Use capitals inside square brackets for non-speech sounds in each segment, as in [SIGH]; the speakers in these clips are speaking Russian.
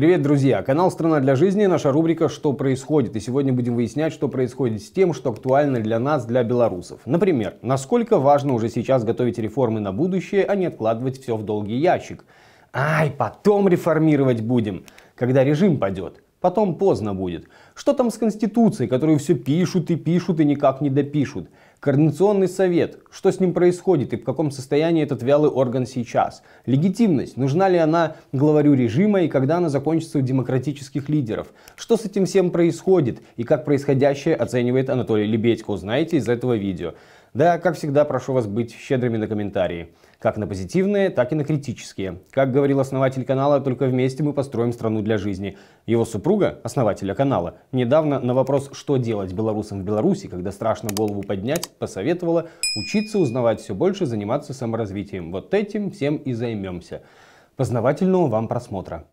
Привет, друзья! Канал «Страна для жизни» – и наша рубрика «Что происходит?» И сегодня будем выяснять, что происходит с тем, что актуально для нас, для белорусов. Например, насколько важно уже сейчас готовить реформы на будущее, а не откладывать все в долгий ящик. Ай, потом реформировать будем, когда режим падет. Потом поздно будет. Что там с Конституцией, которую все пишут и пишут и никак не допишут? Координационный совет. Что с ним происходит и в каком состоянии этот вялый орган сейчас? Легитимность. Нужна ли она главарю режима и когда она закончится у демократических лидеров? Что с этим всем происходит и как происходящее оценивает Анатолий Лебедько, узнаете из этого видео. Да, как всегда, прошу вас быть щедрыми на комментарии. Как на позитивные, так и на критические. Как говорил основатель канала, только вместе мы построим страну для жизни. Его супруга, основателя канала, недавно на вопрос, что делать белорусам в Беларуси, когда страшно голову поднять, посоветовала учиться, узнавать все больше, заниматься саморазвитием. Вот этим всем и займемся. Познавательного вам просмотра.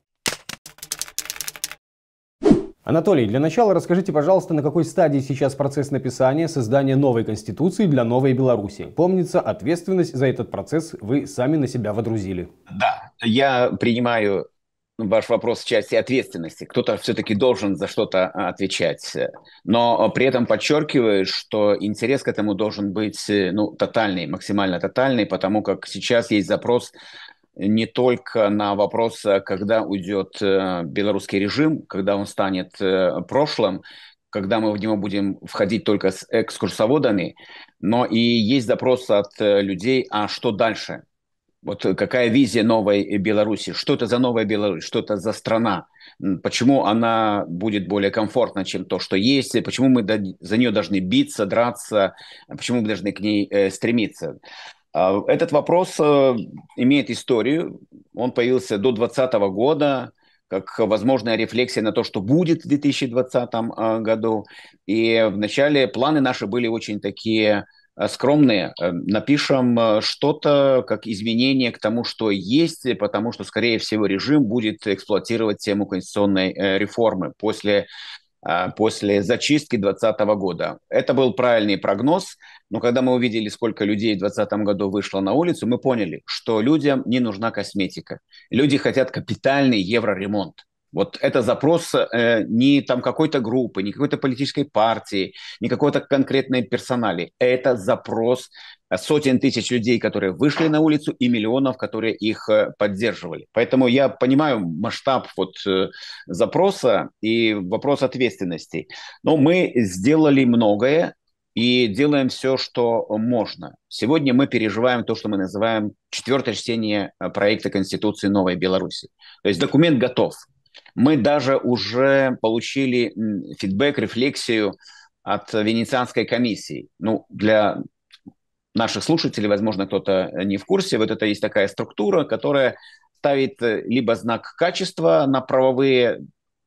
Анатолий, для начала расскажите, пожалуйста, на какой стадии сейчас процесс написания создания новой Конституции для новой Беларуси. Помнится, ответственность за этот процесс вы сами на себя водрузили. Да, я принимаю ваш вопрос в части ответственности. Кто-то все-таки должен за что-то а, отвечать. Но при этом подчеркиваю, что интерес к этому должен быть э, ну, тотальный, максимально тотальный, потому как сейчас есть запрос не только на вопрос, э, когда уйдет э, белорусский режим, когда он станет э, прошлым, когда мы в него будем входить только с экскурсоводами, но и есть запрос от людей, а что дальше? Вот какая визия новой Беларуси? Что это за новая Беларусь? Что это за страна? Почему она будет более комфортна, чем то, что есть? почему мы за нее должны биться, драться? Почему мы должны к ней стремиться? А, этот вопрос э, имеет историю. Он появился до 2020 года как возможная рефлексия на то, что будет в 2020 а, году. И вначале планы наши были очень такие э, скромные. Э, напишем что-то как изменение к тому, что есть, потому что, скорее всего, режим будет эксплуатировать тему конституционной реформы. После а, после зачистки 2020 года. Это был правильный прогноз, но когда мы увидели, сколько людей в 2020 году вышло на улицу, мы поняли, что людям не нужна косметика. Люди хотят капитальный евроремонт. Вот это запрос э, не там какой-то группы, не какой-то политической партии, не какой-то конкретной персонали. Это запрос сотен тысяч людей, которые вышли на улицу, и миллионов, которые их э, поддерживали. Поэтому я понимаю масштаб вот э, запроса и вопрос ответственности. Но мы сделали многое и делаем все, что можно. Сегодня мы переживаем то, что мы называем четвертое чтение э, проекта Конституции Новой Беларуси. То есть документ готов, мы даже уже получили фидбэк, рефлексию от Венецианской комиссии. Ну, для наших слушателей, возможно, кто-то э, не в курсе, вот это есть такая структура, которая ставит э, либо знак качества на правовые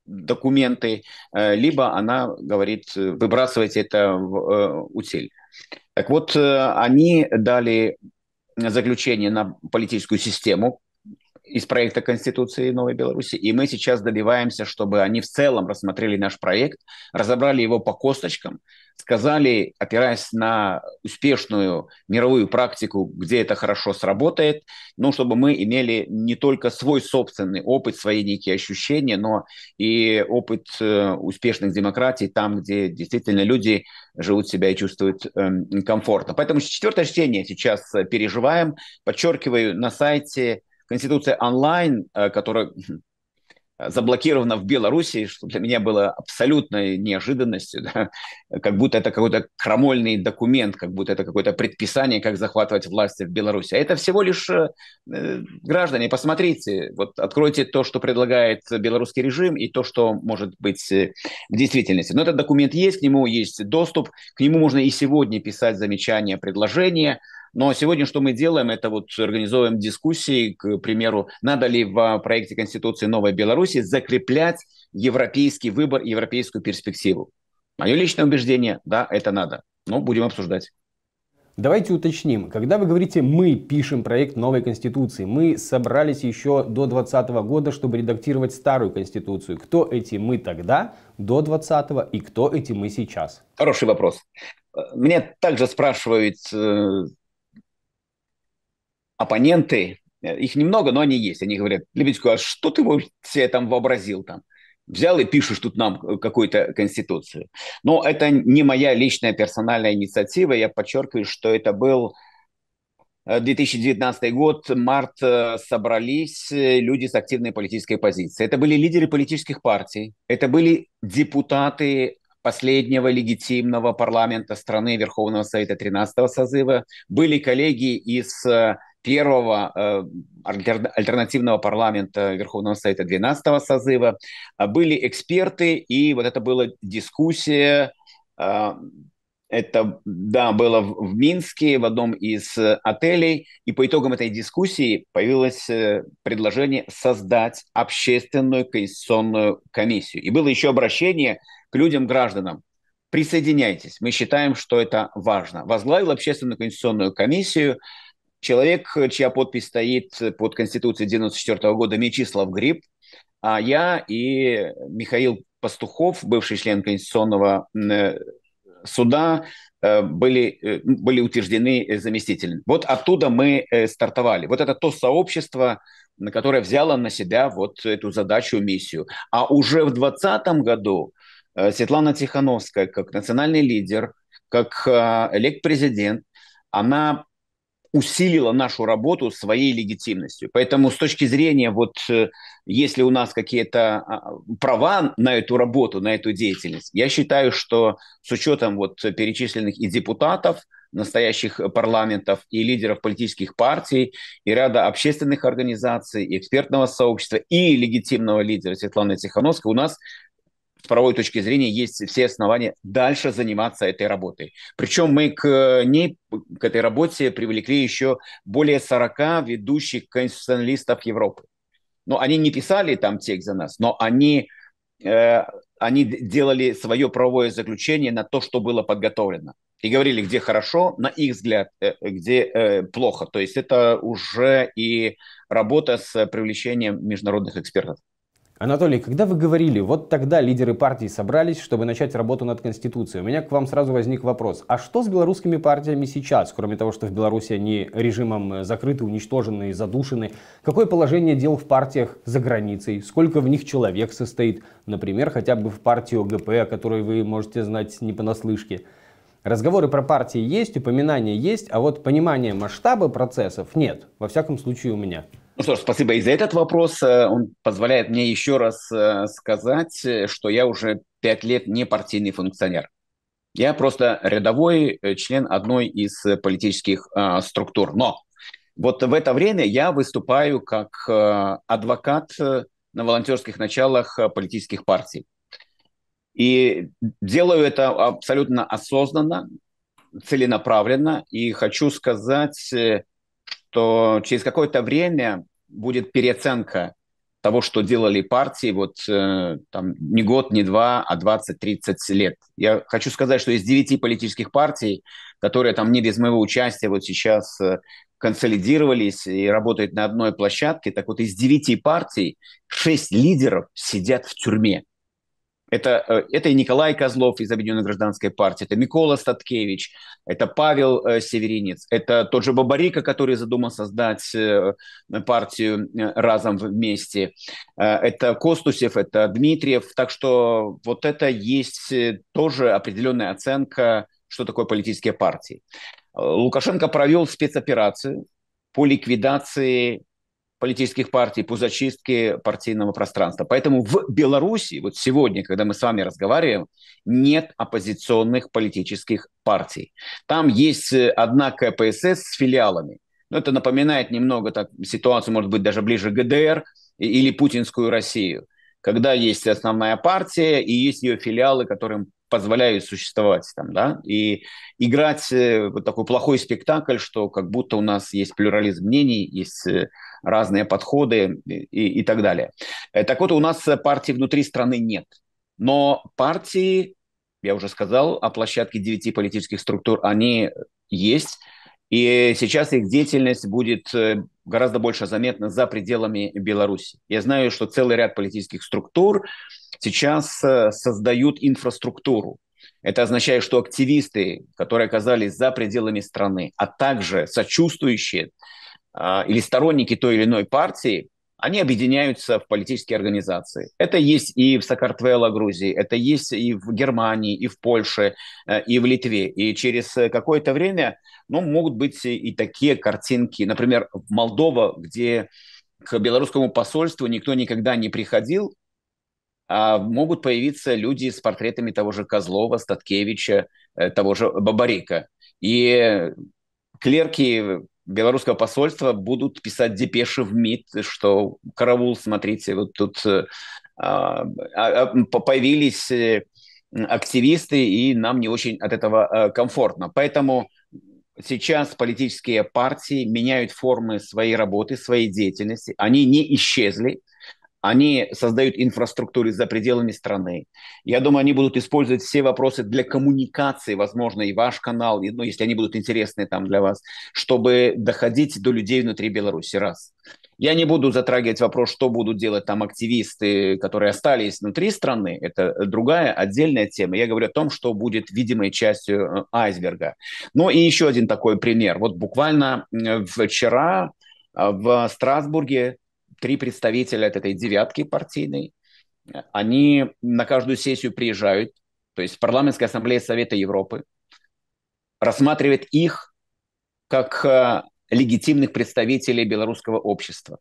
документы, э, либо она говорит, выбрасывайте это в утиль. Так вот, они дали заключение на политическую систему из проекта Конституции Новой Беларуси, и мы сейчас добиваемся, чтобы они в целом рассмотрели наш проект, разобрали его по косточкам, сказали, опираясь на успешную мировую практику, где это хорошо сработает, ну, чтобы мы имели не только свой собственный опыт, свои некие ощущения, но и опыт э, успешных демократий там, где действительно люди живут себя и чувствуют э, комфортно. Поэтому четвертое чтение сейчас э, переживаем. Подчеркиваю, на сайте Конституция онлайн, э, которая [LAUGHS] э, заблокирована в Беларуси, что для меня было абсолютной неожиданностью, [LAUGHS] да? как будто это какой-то крамольный документ, как будто это какое-то предписание, как захватывать власть в Беларуси. А это всего лишь э, э, граждане, посмотрите, вот откройте то, что предлагает белорусский режим и то, что может быть в действительности. Но этот документ есть, к нему есть доступ, к нему можно и сегодня писать замечания, предложения – но сегодня что мы делаем, это вот организовываем дискуссии, к примеру, надо ли в а, проекте Конституции Новой Беларуси закреплять европейский выбор, европейскую перспективу. Мое личное убеждение, да, это надо. Но будем обсуждать. Давайте уточним, когда вы говорите «мы пишем проект новой конституции», мы собрались еще до 2020 года, чтобы редактировать старую конституцию. Кто эти «мы» тогда, до 2020 и кто эти «мы» сейчас? Хороший вопрос. Меня также спрашивают э, оппоненты, э, их немного, но они есть. Они говорят, Лебедько, а что ты себе там вообразил там? Взял и пишешь тут нам э, какую-то конституцию. Но это не моя личная персональная инициатива. Я подчеркиваю, что это был 2019 э, год, март, собрались люди с активной политической позицией. Это были лидеры политических партий, это были депутаты последнего легитимного парламента страны Верховного Совета 13 созыва, были коллеги из первого э, альтернативного парламента Верховного Совета 12 созыва, а были эксперты, и вот это была дискуссия, а, это, да, было в, в Минске, в одном из отелей, и по итогам этой дискуссии появилось э, предложение создать общественную конституционную комиссию. И было еще обращение к людям, гражданам, присоединяйтесь. Мы считаем, что это важно. Возглавил общественную конституционную комиссию Человек, чья подпись стоит под Конституцией 1994 года, Мечислав Гриб, а я и Михаил Пастухов, бывший член Конституционного э, суда, э, были, э, были утверждены заместителями. Вот оттуда мы стартовали. Вот это то сообщество, которое взяло на себя вот эту задачу, миссию. А уже в 2020 году Светлана Тихановская, как национальный лидер, как а, элект-президент, она усилила нашу работу своей легитимностью. Поэтому с точки зрения, вот э, если у нас какие-то а, права на эту работу, на эту деятельность, я считаю, что с учетом вот перечисленных и депутатов, настоящих э, парламентов и лидеров политических партий, и ряда общественных организаций, и экспертного сообщества, и легитимного лидера Светланы Тихановской, у нас с правовой точки зрения есть все основания дальше заниматься этой работой. Причем мы к э, ней, к этой работе привлекли еще более 40 ведущих конституционалистов Европы. Но они не писали там текст за нас, но они, э, они делали свое правовое заключение на то, что было подготовлено. И говорили, где хорошо, на их взгляд, э, где э, плохо. То есть это уже и работа с привлечением международных экспертов. Анатолий, когда вы говорили, вот тогда лидеры партии собрались, чтобы начать работу над Конституцией, у меня к вам сразу возник вопрос, а что с белорусскими партиями сейчас, кроме того, что в Беларуси они режимом э, закрыты, уничтожены, задушены? Какое положение дел в партиях за границей? Сколько в них человек состоит? Например, хотя бы в партии ОГП, о которой вы можете знать не понаслышке. Разговоры про партии есть, упоминания есть, а вот понимание масштаба процессов нет, во всяком случае у меня. Ну что ж, спасибо и за этот вопрос. Э, он позволяет мне еще раз э, сказать, э, что я уже пять лет не партийный функционер. Я просто рядовой член одной из политических э, структур. Но вот в это время я выступаю как э, адвокат на волонтерских началах политических партий. И делаю это абсолютно осознанно, целенаправленно. И хочу сказать, что через какое-то время будет переоценка того, что делали партии вот э, там не год, не два, а 20-30 лет. Я хочу сказать, что из девяти политических партий, которые там не без моего участия вот сейчас э, консолидировались и работают на одной площадке, так вот из девяти партий шесть лидеров сидят в тюрьме. Это, э, это и Николай Козлов из Объединенной гражданской партии, это Микола Статкевич, это Павел э, Северинец, это тот же Бабарика, который задумал создать э, партию разом вместе, это Костусев, это Дмитриев. Так что вот это есть тоже определенная оценка, что такое политические партии. Лукашенко провел спецоперацию по ликвидации политических партий, по зачистке партийного пространства. Поэтому в Беларуси, вот сегодня, когда мы с вами разговариваем, нет оппозиционных политических партий. Там есть э, одна КПСС с филиалами. Но это напоминает немного так ситуацию, может быть, даже ближе к ГДР или путинскую Россию – когда есть основная партия и есть ее филиалы, которым позволяют существовать там, да, и играть э, вот такой плохой спектакль, что как будто у нас есть плюрализм мнений, есть э, разные подходы и, и так далее. Э, так вот, у нас партии внутри страны нет, но партии, я уже сказал, о а площадке девяти политических структур, они есть, и сейчас их деятельность будет гораздо больше заметно за пределами Беларуси. Я знаю, что целый ряд политических структур сейчас э, создают инфраструктуру. Это означает, что активисты, которые оказались за пределами страны, а также сочувствующие а, или сторонники той или иной партии, они объединяются в политические организации. Это есть и в Сакартвело, Грузии, это есть и в Германии, и в Польше, э, и в Литве. И через э, какое-то время ну, могут быть и такие картинки. Например, в Молдова, где к белорусскому посольству никто никогда не приходил, а могут появиться люди с портретами того же Козлова, Статкевича, э, того же Бабарика. И клерки белорусского посольства будут писать депеши в МИД, что караул, смотрите, вот тут э, а, а, а, появились э, активисты, и нам не очень от этого э, комфортно. Поэтому сейчас политические партии меняют формы своей работы, своей деятельности. Они не исчезли, они создают инфраструктуру за пределами страны. Я думаю, они будут использовать все вопросы для коммуникации, возможно, и ваш канал, и, ну, если они будут интересны там для вас, чтобы доходить до людей внутри Беларуси, раз. Я не буду затрагивать вопрос, что будут делать там активисты, которые остались внутри страны. Это другая отдельная тема. Я говорю о том, что будет видимой частью э, айсберга. Ну и еще один такой пример. Вот буквально э, вчера э, в Страсбурге три представителя от этой девятки партийной, они на каждую сессию приезжают, то есть парламентская ассамблея Совета Европы рассматривает их как э, легитимных представителей белорусского общества.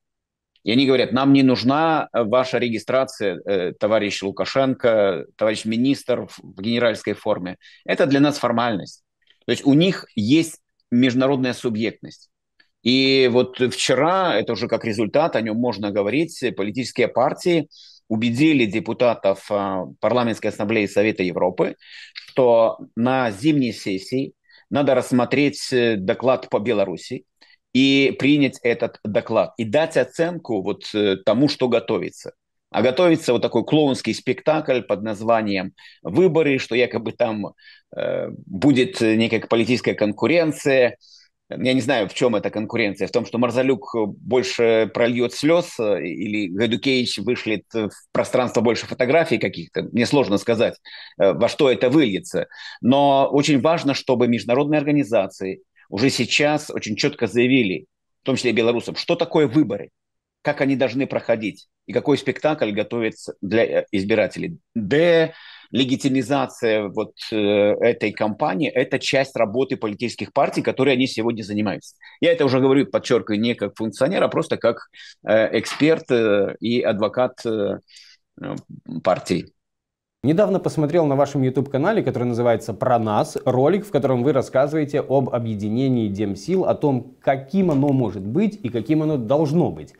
И они говорят, нам не нужна ваша регистрация, э, товарищ Лукашенко, товарищ министр в генеральской форме. Это для нас формальность. То есть у них есть международная субъектность. И вот вчера, это уже как результат, о нем можно говорить, политические партии убедили депутатов а, Парламентской ассамблеи Совета Европы, что на зимней сессии надо рассмотреть э, доклад по Беларуси и принять этот доклад, и дать оценку вот э, тому, что готовится. А готовится вот такой клоунский спектакль под названием «Выборы», что якобы там э, будет некая политическая конкуренция – я не знаю, в чем эта конкуренция. В том, что Марзалюк э, больше э, прольет слез э, или Гайдукевич вышлет в пространство больше фотографий каких-то. Мне сложно сказать, во что это выльется. Но очень важно, чтобы международные организации уже сейчас очень четко заявили, в том числе и белорусам, что такое выборы, как они должны проходить и какой спектакль готовится для избирателей. Д легитимизация вот э, этой кампании – это часть работы политических партий, которые они сегодня занимаются. Я это уже говорю, подчеркиваю, не как функционер, а просто как э, эксперт э, и адвокат партии. Недавно посмотрел на вашем YouTube-канале, который называется «Про нас», ролик, в котором вы рассказываете об объединении Демсил, о том, каким оно может быть и каким оно должно быть.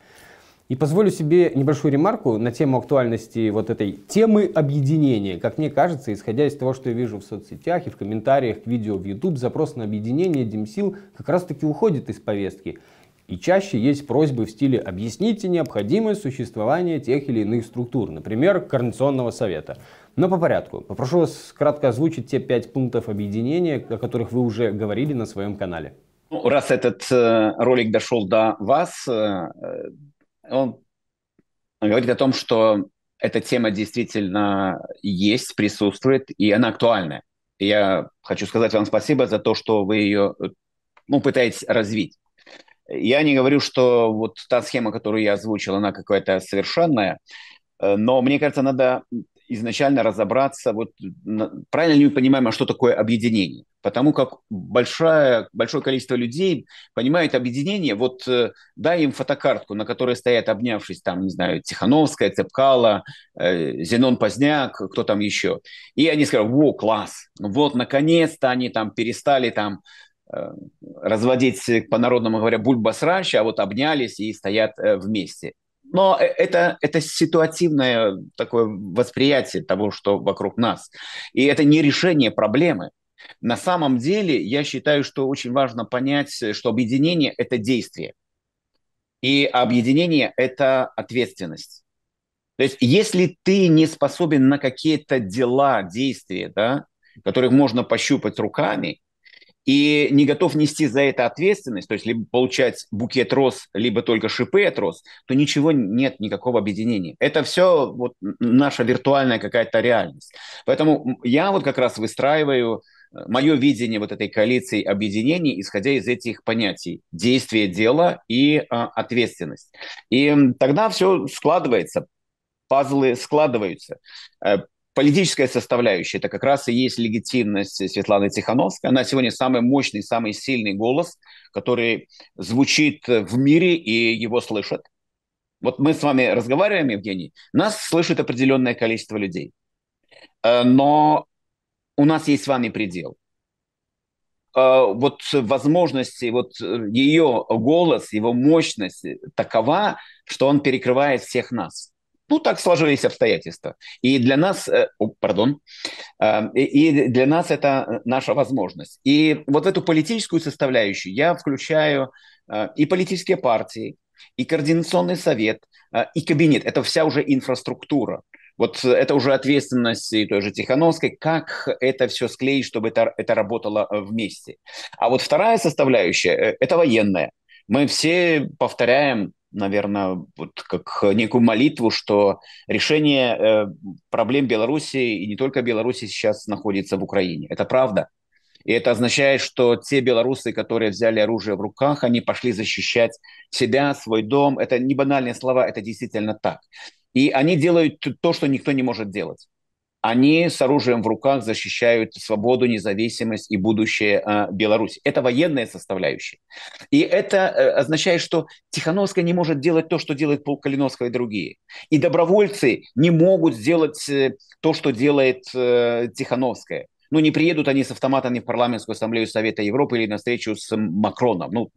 И позволю себе небольшую ремарку на тему актуальности вот этой темы объединения. Как мне кажется, исходя из того, что я вижу в соцсетях и в комментариях к видео в YouTube, запрос на объединение Демсил как раз таки уходит из повестки. И чаще есть просьбы в стиле «объясните необходимость существования тех или иных структур», например, Координационного совета. Но по порядку. Попрошу вас кратко озвучить те пять пунктов объединения, о которых вы уже говорили на своем канале. Ну, раз этот э, ролик дошел до вас, э, он говорит о том, что эта тема действительно есть, присутствует, и она актуальная. я хочу сказать вам спасибо за то, что вы ее ну, пытаетесь развить. Я не говорю, что вот та схема, которую я озвучил, она какая-то совершенная, э, но мне кажется, надо изначально разобраться, вот правильно ли мы понимаем, а что такое объединение? Потому как большое, большое количество людей понимает объединение, вот э, дай им фотокартку, на которой стоят, обнявшись, там, не знаю, Тихановская, Цепкала, э, Зенон Поздняк, кто там еще. И они скажут, во, класс, ну вот, наконец-то они там перестали там э, разводить, по-народному говоря, бульбасрача, а вот обнялись и стоят вместе. Но э, это, это ситуативное такое восприятие того, что вокруг нас. И это не решение проблемы. На самом деле, я считаю, что очень важно понять, э, что объединение – это действие. И объединение – это ответственность. То есть, если ты не способен на какие-то дела, действия, да, которых можно пощупать руками, и не готов нести за это ответственность, то есть либо получать букет роз, либо только шипы от роз, то ничего нет, никакого объединения. Это все вот наша виртуальная какая-то реальность. Поэтому я вот как раз выстраиваю э, мое видение вот этой коалиции объединений, исходя из этих понятий действие, дело и а, ответственность. И тогда все складывается, пазлы складываются. Э, политическая составляющая, это как раз и есть легитимность Светланы Тихановской. Она сегодня самый мощный, самый сильный голос, который звучит в мире и его слышат. Вот мы с вами разговариваем, Евгений, нас слышит определенное количество людей. Э, но у нас есть с вами предел. Э, вот возможности, вот э, ее голос, его мощность такова, что он перекрывает всех нас. Ну, так сложились обстоятельства. И для нас, э, о, пардон, э, и для нас это э, наша возможность. И вот эту политическую составляющую я включаю э, и политические партии, и координационный совет, э, и кабинет. Это вся уже инфраструктура. Вот э, это уже ответственность и той же Тихановской, как это все склеить, чтобы это, это работало э, вместе. А вот вторая составляющая – это военная. Мы все повторяем наверное, вот как некую молитву, что решение э, проблем Беларуси и не только Беларуси сейчас находится в Украине. Это правда. И это означает, что те белорусы, которые взяли оружие в руках, они пошли защищать себя, свой дом. Это не банальные слова, это действительно так. И они делают то, что никто не может делать они с оружием в руках защищают свободу, независимость и будущее э, Беларуси. Это военная составляющая. И это э, означает, что Тихановская не может делать то, что делает Пол Калиновского и другие. И добровольцы не могут сделать э, то, что делает э, Тихановская. Ну, не приедут они с автоматами в парламентскую ассамблею Совета Европы или на встречу с Макроном. Ну,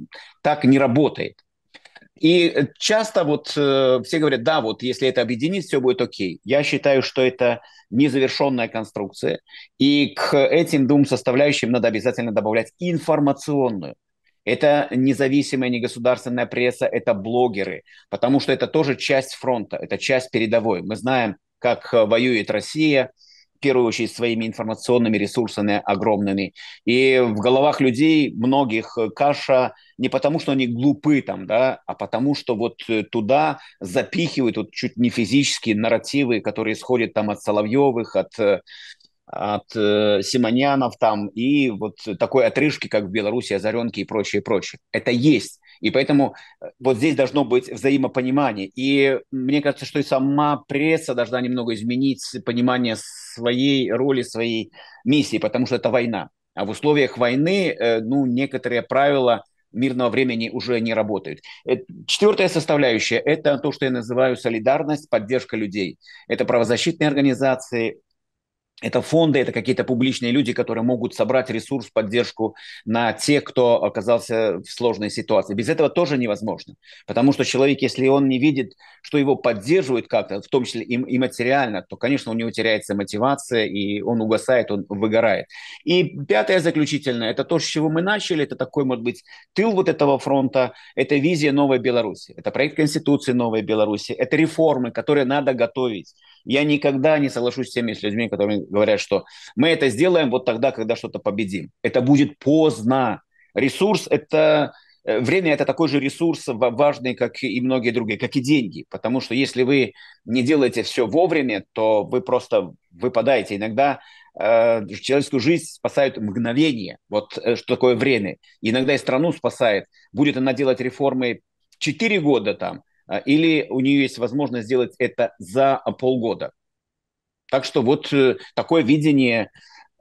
так не работает. И э, часто вот э, все говорят, да, вот если это объединить, все будет окей. Я считаю, что это незавершенная конструкция, и к этим двум составляющим надо обязательно добавлять информационную. Это независимая негосударственная пресса, это блогеры, потому что это тоже часть фронта, это часть передовой. Мы знаем, как воюет Россия – первую очередь своими информационными ресурсами огромными. И в головах людей многих э, каша не потому, что они глупы там, да, а потому, что вот э, туда запихивают вот чуть не физические нарративы, которые исходят там от Соловьевых, от э, от э, Симонянов там и вот такой отрыжки, как в Беларуси, озаренки и прочее, прочее. Это есть. И поэтому э, вот здесь должно быть взаимопонимание. И мне кажется, что и сама пресса должна немного изменить понимание своей роли, своей миссии, потому что это война. А в условиях войны, э, ну, некоторые правила мирного времени уже не работают. Э, Четвертая составляющая – это то, что я называю солидарность, поддержка людей. Это правозащитные организации, это фонды, это какие-то публичные люди, которые могут собрать ресурс, поддержку на тех, кто оказался в сложной ситуации. Без этого тоже невозможно, потому что человек, если он не видит, что его поддерживают как-то, в том числе и, и материально, то, конечно, у него теряется мотивация, и он угасает, он выгорает. И пятое заключительное, это то, с чего мы начали, это такой, может быть, тыл вот этого фронта, это визия новой Беларуси, это проект Конституции новой Беларуси, это реформы, которые надо готовить я никогда не соглашусь с теми с людьми, которые говорят, что мы это сделаем вот тогда, когда что-то победим. Это будет поздно. Ресурс – это э, Время – это такой же ресурс важный, как и многие другие, как и деньги. Потому что если вы не делаете все вовремя, то вы просто выпадаете. Иногда э, человеческую жизнь спасает мгновение, вот э, что такое время. Иногда и страну спасает. Будет она делать реформы 4 года там, а, или у нее есть возможность сделать это за полгода. Так что вот э, такое видение,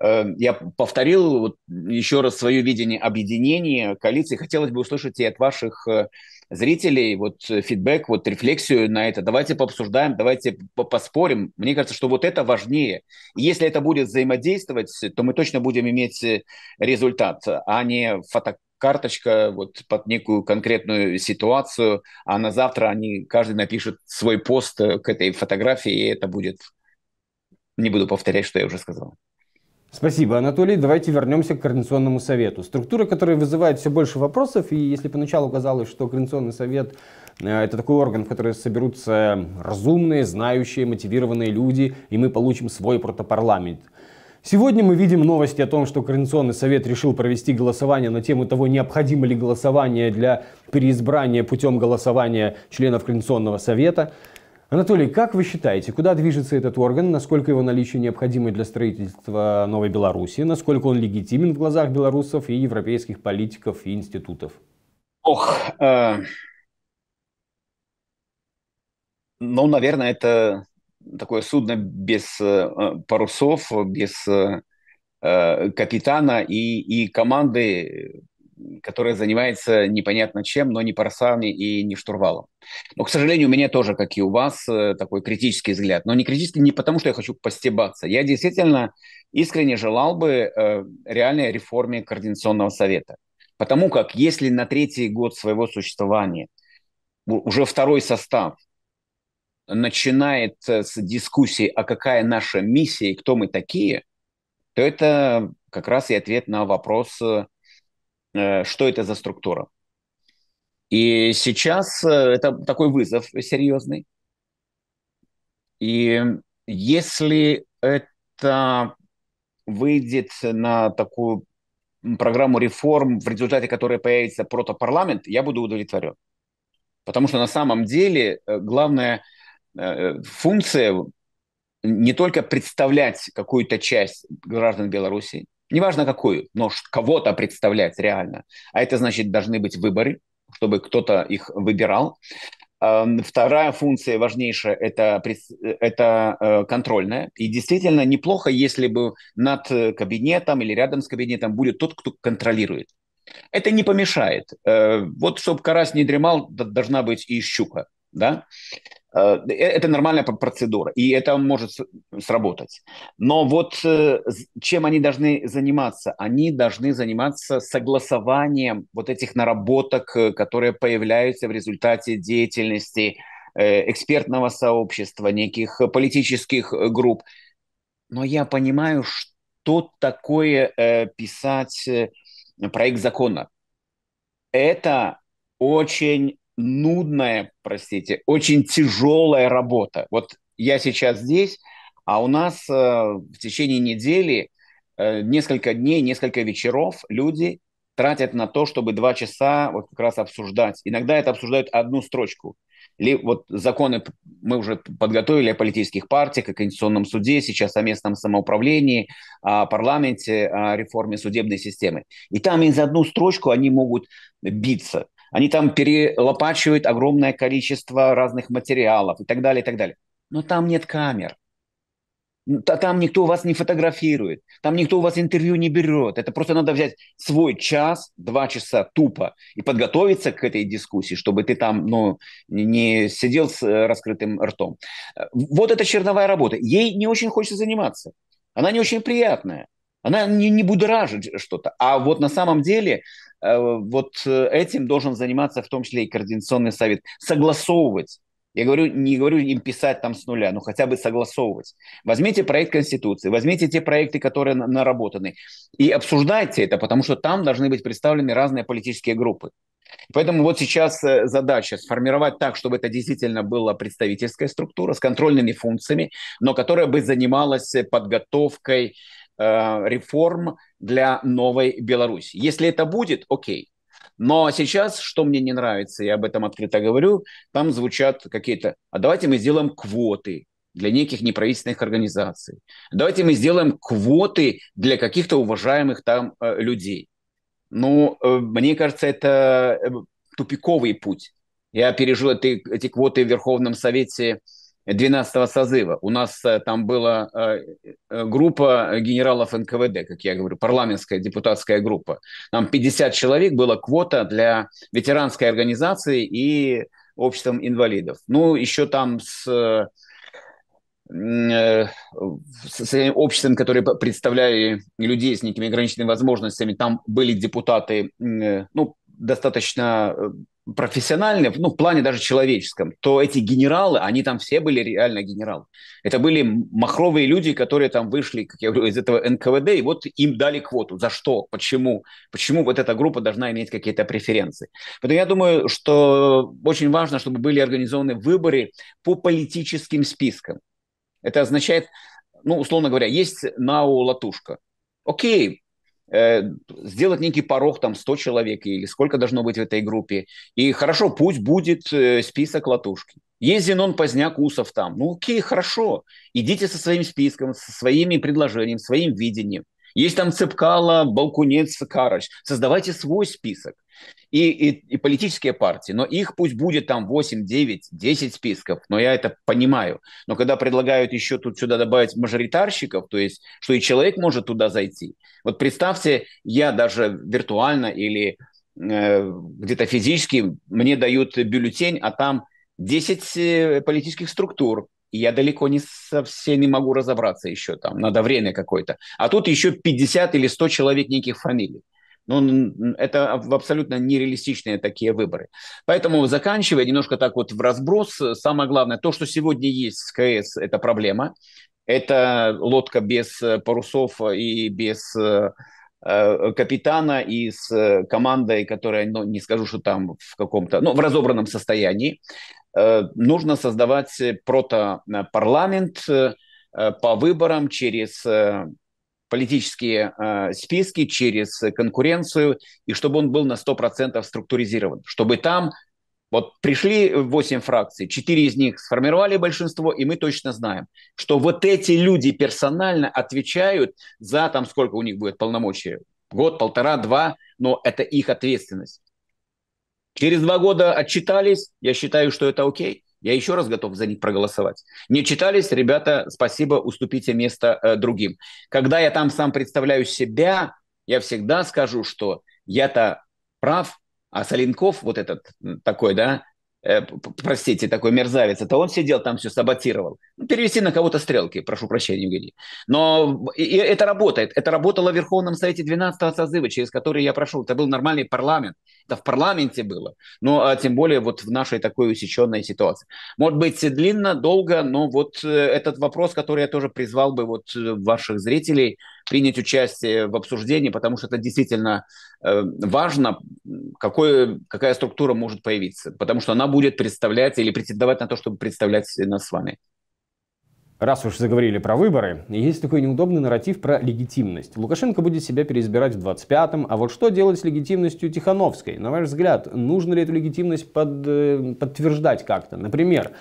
э, я повторил вот еще раз свое видение объединения, коалиции. Хотелось бы услышать и от ваших э, зрителей вот фидбэк, вот рефлексию на это. Давайте пообсуждаем, давайте поспорим. Мне кажется, что вот это важнее. если это будет взаимодействовать, то мы точно будем иметь результат, а не фото карточка вот под некую конкретную ситуацию, а на завтра они, каждый напишет свой пост э, к этой фотографии, и это будет... Не буду повторять, что я уже сказал. Спасибо, Анатолий. Давайте вернемся к Координационному совету. Структура, которая вызывает все больше вопросов, и если поначалу казалось, что Координационный совет э, это такой орган, в который соберутся разумные, знающие, мотивированные люди, и мы получим свой протопарламент – Сегодня мы видим новости о том, что Координационный совет решил провести голосование на тему того, необходимо ли голосование для переизбрания путем голосования членов Координационного совета. Анатолий, как вы считаете, куда движется этот орган, насколько его наличие необходимо для строительства новой Беларуси, насколько он легитимен в глазах белорусов и европейских политиков и институтов? Ох, э... ну, наверное, это такое судно без э, э, парусов, без э, капитана и, и команды, которая занимается непонятно чем, но не парусами и не штурвалом. Но, к сожалению, у меня тоже, как и у вас, такой критический взгляд. Но не критический не потому, что я хочу постебаться. Я действительно искренне желал бы реальной реформе Координационного совета. Потому как если на третий год своего существования уже второй состав – начинает э, с дискуссии, а какая наша миссия и кто мы такие, то это как раз и ответ на вопрос, э, э, что это за структура. И сейчас это такой вызов серьезный. И если это выйдет на такую программу реформ, в результате которой появится протопарламент, я буду удовлетворен. Потому что на самом деле главное – Э, функция не только представлять какую-то часть граждан Беларуси, неважно какую, но кого-то представлять реально, а это значит должны быть выборы, чтобы кто-то их выбирал. Эм, вторая функция важнейшая это, – это э, контрольная. И действительно неплохо, если бы над кабинетом или рядом с кабинетом будет тот, кто контролирует. Это не помешает. Э, вот чтобы карась не дремал, должна быть и щука. Да? Э, э, это нормальная процедура, и это может сработать. Но вот э, чем они должны заниматься? Они должны заниматься согласованием вот этих наработок, которые появляются в результате деятельности экспертного сообщества, неких политических групп. Но я понимаю, что такое писать проект закона. Это очень нудная, простите, очень тяжелая работа. Вот я сейчас здесь, а у нас э, в течение недели э, несколько дней, несколько вечеров люди тратят на то, чтобы два часа вот как раз обсуждать. Иногда это обсуждают одну строчку. ли вот законы мы уже подготовили о политических партиях, о конституционном суде, сейчас о местном самоуправлении, о парламенте, о реформе судебной системы. И там из одну строчку они могут биться. Они там перелопачивают огромное количество разных материалов и так далее, и так далее. Но там нет камер. Там никто вас не фотографирует, там никто у вас интервью не берет. Это просто надо взять свой час, два часа тупо и подготовиться к этой дискуссии, чтобы ты там ну, не сидел с э, раскрытым ртом. Э, вот это черновая работа. Ей не очень хочется заниматься. Она не очень приятная. Она не, не будоражит что-то. А вот на самом деле Э, вот э, этим должен заниматься в том числе и Координационный совет, согласовывать я говорю, не говорю им писать там с нуля, но хотя бы согласовывать. Возьмите проект Конституции, возьмите те проекты, которые наработаны, и обсуждайте это, потому что там должны быть представлены разные политические группы. Поэтому вот сейчас э, задача сформировать так, чтобы это действительно была представительская структура с контрольными функциями, но которая бы занималась подготовкой э, реформ, для новой Беларуси. Если это будет, окей. Но сейчас, что мне не нравится, я об этом открыто говорю, там звучат какие-то, а давайте мы сделаем квоты для неких неправительственных организаций. Давайте мы сделаем квоты для каких-то уважаемых там э, людей. Ну, э, мне кажется, это э, тупиковый путь. Я пережил эти, эти квоты в Верховном Совете 12 созыва. У нас э, там была э, э, группа генералов НКВД, как я говорю, парламентская депутатская группа. Там 50 человек была квота для ветеранской организации и обществом инвалидов. Ну, еще там с с обществом, которые представляли людей с некими ограниченными возможностями, там были депутаты, ну, достаточно профессиональном, ну, в плане даже человеческом, то эти генералы, они там все были реально генералы. Это были махровые люди, которые там вышли, как я говорю, из этого НКВД, и вот им дали квоту. За что? Почему? Почему вот эта группа должна иметь какие-то преференции? Поэтому я думаю, что очень важно, чтобы были организованы выборы по политическим спискам. Это означает, ну, условно говоря, есть НАУ Латушка. Окей, Э, сделать некий порог, там, 100 человек или сколько должно быть в этой группе. И хорошо, пусть будет э, список латушки. Есть Зенон Поздняк Усов там. Ну окей, хорошо. Идите со своим списком, со своими предложениями, своим видением. Есть там Цепкало, Балкунец, Карыч. Создавайте свой список и, и, и политические партии, но их пусть будет там 8, 9, 10 списков, но я это понимаю. Но когда предлагают еще тут сюда добавить мажоритарщиков, то есть, что и человек может туда зайти. Вот представьте, я даже виртуально или э, где-то физически, мне дают бюллетень, а там 10 э, политических структур, и я далеко не совсем не могу разобраться еще там, надо время какое-то. А тут еще 50 или 100 человек неких фамилий. Ну, это абсолютно нереалистичные такие выборы. Поэтому, заканчивая немножко так вот в разброс, самое главное, то, что сегодня есть с КС, это проблема. Это лодка без э, парусов и без э, э, капитана и с командой, которая, ну, не скажу, что там в каком-то, ну, в разобранном состоянии. Нужно создавать прото-парламент по выборам через политические э, списки, через конкуренцию, и чтобы он был на 100% структуризирован, чтобы там вот пришли 8 фракций, 4 из них сформировали большинство, и мы точно знаем, что вот эти люди персонально отвечают за там сколько у них будет полномочий, год, полтора, два, но это их ответственность. Через два года отчитались, я считаю, что это окей я еще раз готов за них проголосовать. Не читались, ребята, спасибо, уступите место э, другим. Когда я там сам представляю себя, я всегда скажу, что я-то прав, а Соленков вот этот такой, да, э, простите, такой мерзавец, это он сидел там все саботировал. Ну, перевести на кого-то стрелки, прошу прощения, Евгений. Но и, и это работает. Это работало в Верховном Совете 12 созыва, через который я прошел. Это был нормальный парламент. Это в парламенте было. Ну, а тем более вот в нашей такой усеченной ситуации. Может быть, длинно, долго, но вот э, этот вопрос, который я тоже призвал бы вот э, ваших зрителей – принять участие в обсуждении, потому что это действительно э, важно, какой, какая структура может появиться, потому что она будет представлять или претендовать на то, чтобы представлять нас с вами. Раз уж заговорили про выборы, есть такой неудобный нарратив про легитимность. Лукашенко будет себя переизбирать в 25-м, а вот что делать с легитимностью Тихановской? На ваш взгляд, нужно ли эту легитимность под, э, подтверждать как-то? Например,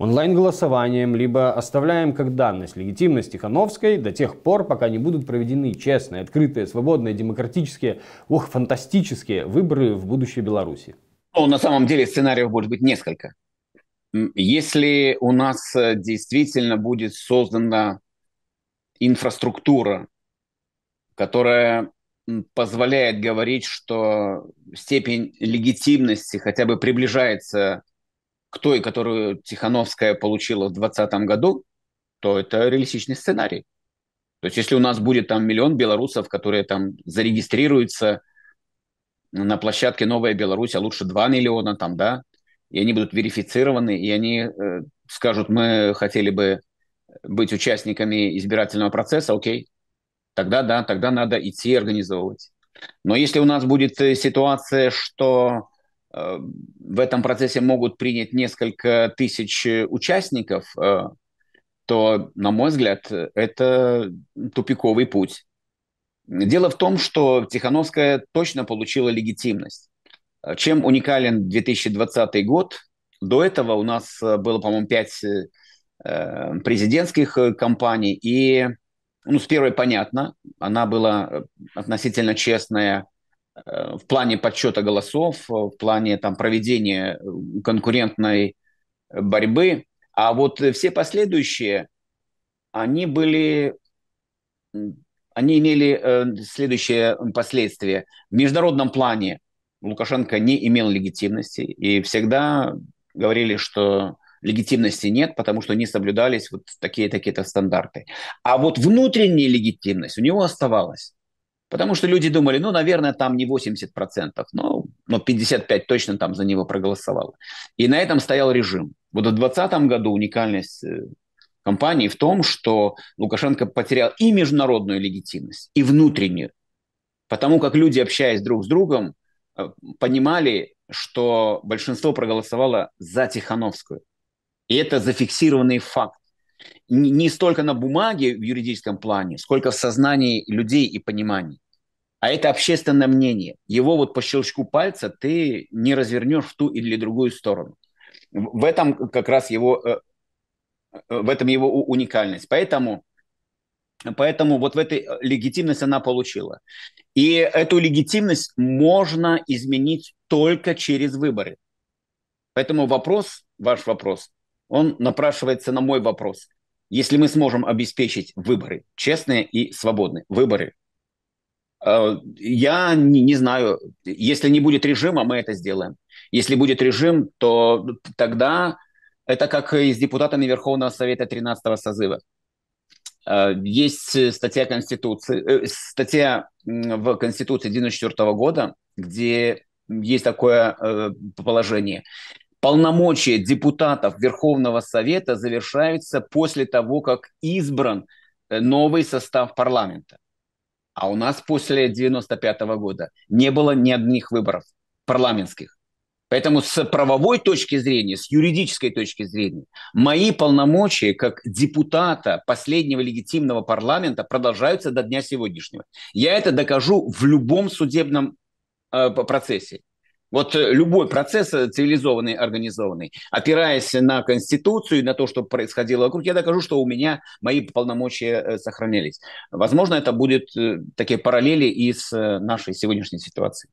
онлайн-голосованием, либо оставляем как данность легитимность Тихановской до тех пор, пока не будут проведены честные, открытые, свободные, демократические, ох, фантастические выборы в будущей Беларуси. Ну, на самом деле сценариев может быть несколько. Если у нас э, действительно будет создана инфраструктура, которая позволяет говорить, что степень легитимности хотя бы приближается к той, которую Тихановская получила в 2020 году, то это реалистичный сценарий. То есть если у нас будет там миллион белорусов, которые там зарегистрируются на площадке «Новая Беларусь», а лучше 2 миллиона там, да, и они будут верифицированы, и они э, скажут, мы хотели бы быть участниками избирательного процесса, окей, тогда да, тогда надо идти организовывать. Но если у нас будет э, ситуация, что Э, в этом процессе могут принять несколько тысяч э, участников, э, то, на мой взгляд, это тупиковый путь. Дело в том, что Тихановская точно получила легитимность. Чем уникален 2020 год? До этого у нас было, по-моему, пять президентских кампаний, и ну, с первой понятно, она была относительно честная, Э, в плане подсчета голосов, э, в плане там, проведения э, конкурентной борьбы. А вот все последующие, они были, они имели следующие последствия В международном плане Лукашенко не имел легитимности и всегда говорили, что легитимности нет, потому что не соблюдались вот такие-такие-то стандарты. А вот внутренняя легитимность у него оставалась. Потому что люди думали, ну, наверное, там не 80%, но, но 55% точно там за него проголосовало. И на этом стоял режим. Вот в 2020 году уникальность э, кампании в том, что Лукашенко потерял и международную легитимность, и внутреннюю. Потому как люди, общаясь друг с другом, э, понимали, что большинство проголосовало за Тихановскую. И это зафиксированный факт не столько на бумаге в юридическом плане, сколько в сознании людей и понимании. А это общественное мнение. Его вот по щелчку пальца ты не развернешь в ту или другую сторону. В этом как раз его, э, э, в этом его уникальность. Поэтому, поэтому вот в этой э, легитимность она получила. И эту легитимность можно изменить только через выборы. Поэтому вопрос, ваш вопрос, он напрашивается на мой вопрос – если мы сможем обеспечить выборы, честные и свободные выборы, э, я не, не знаю, если не будет режима, мы это сделаем. Если будет режим, то тогда это как и с депутатами Верховного Совета 13-го созыва. Э, есть статья Конституции, э, статья в Конституции 1994 года, где есть такое положение полномочия депутатов Верховного Совета завершаются после того, как избран э, новый состав парламента. А у нас после 1995 года не было ни одних выборов парламентских. Поэтому с правовой точки зрения, с юридической точки зрения, мои полномочия как депутата последнего легитимного парламента продолжаются до дня сегодняшнего. Я это докажу в любом судебном э, процессе. Вот э, любой процесс э, цивилизованный, организованный, опираясь на Конституцию и на то, что происходило вокруг, я докажу, что у меня мои полномочия э, сохранялись. Возможно, это будут такие параллели и с нашей сегодняшней ситуацией.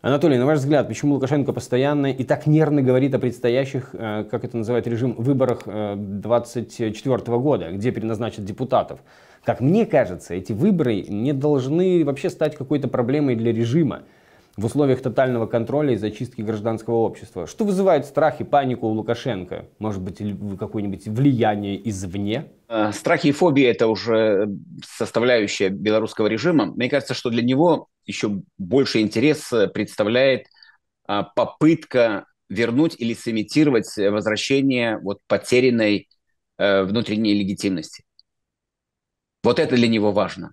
Анатолий, на ваш взгляд, почему Лукашенко постоянно и так нервно говорит о предстоящих, как это называют, режим выборах 2024 года, где переназначат депутатов? Как мне кажется, эти выборы не должны вообще стать какой-то проблемой для режима в условиях тотального контроля и зачистки гражданского общества, что вызывает страх и панику у Лукашенко. Может быть, какое-нибудь влияние извне? Э, страхи и фобии – это уже составляющая белорусского режима. Мне кажется, что для него еще больше интерес э, представляет а, попытка вернуть или сымитировать возвращение вот потерянной э, внутренней легитимности. Вот это для него важно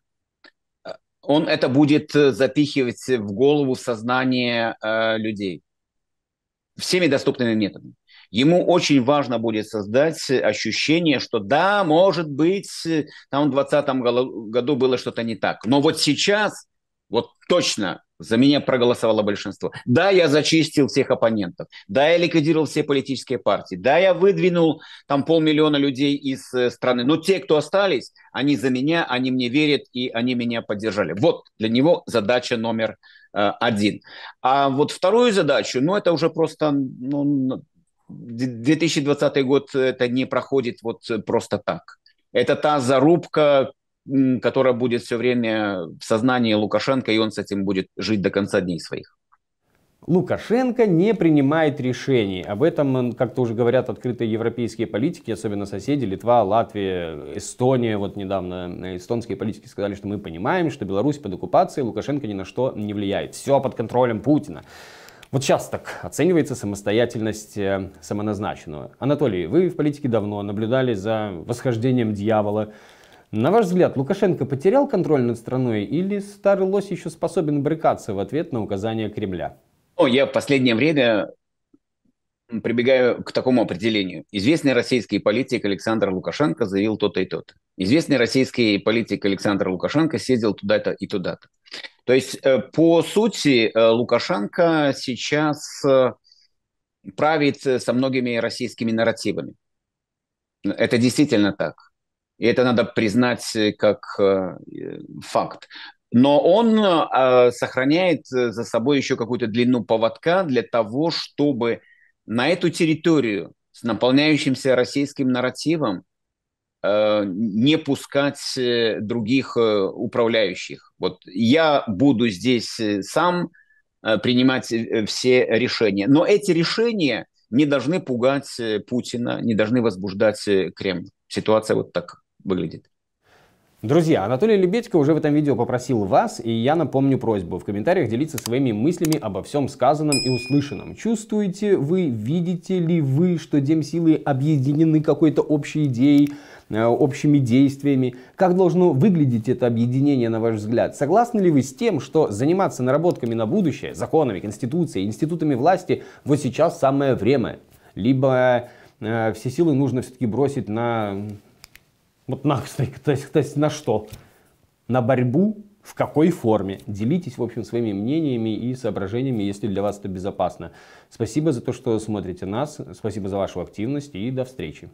он это будет э, запихивать в голову, в сознание э, людей всеми доступными методами. Ему очень важно будет создать ощущение, что да, может быть, э, там в 2020 году было что-то не так. Но вот сейчас, вот точно, за меня проголосовало большинство. Да, я зачистил всех оппонентов. Да, я ликвидировал все политические партии. Да, я выдвинул там полмиллиона людей из э, страны. Но те, кто остались, они за меня, они мне верят и они меня поддержали. Вот для него задача номер э, один. А вот вторую задачу, ну это уже просто ну, 2020 год э, это не проходит вот э, просто так. Это та зарубка, которая будет все время в сознании Лукашенко, и он с этим будет жить до конца дней своих. Лукашенко не принимает решений. Об этом, как то уже говорят открытые европейские политики, особенно соседи, Литва, Латвия, Эстония. Вот недавно э, эстонские политики сказали, что мы понимаем, что Беларусь под оккупацией, Лукашенко ни на что не влияет. Все под контролем Путина. Вот сейчас так оценивается самостоятельность э, самоназначенного. Анатолий, вы в политике давно наблюдали за восхождением дьявола на ваш взгляд, Лукашенко потерял контроль над страной или старый лось еще способен брыкаться в ответ на указания Кремля? О, я в последнее время прибегаю к такому определению. Известный российский политик Александр Лукашенко заявил то-то и то-то. Известный российский политик Александр Лукашенко съездил туда-то и туда-то. То есть, э, по сути, э, Лукашенко сейчас э, правит со многими российскими нарративами. Это действительно так. И это надо признать э, как э, э, факт. Но он сохраняет за собой еще какую-то длину поводка для того, чтобы на эту территорию с наполняющимся российским нарративом не пускать других управляющих. Вот я буду здесь сам принимать все решения. Но эти решения не должны пугать Путина, не должны возбуждать Кремль. Ситуация вот такая выглядит. Друзья, Анатолий Лебедько уже в этом видео попросил вас, и я напомню просьбу, в комментариях делиться своими мыслями обо всем сказанном и услышанном. Чувствуете вы, видите ли вы, что демсилы объединены какой-то общей идеей, э, общими действиями? Как должно выглядеть это объединение, на ваш взгляд? Согласны ли вы с тем, что заниматься наработками на будущее, законами, конституцией, институтами власти вот сейчас самое время? Либо э, все силы нужно все-таки бросить на вот на, то есть, то есть на что? На борьбу в какой форме. Делитесь, в общем, своими мнениями и соображениями, если для вас это безопасно. Спасибо за то, что смотрите нас, спасибо за вашу активность и до встречи.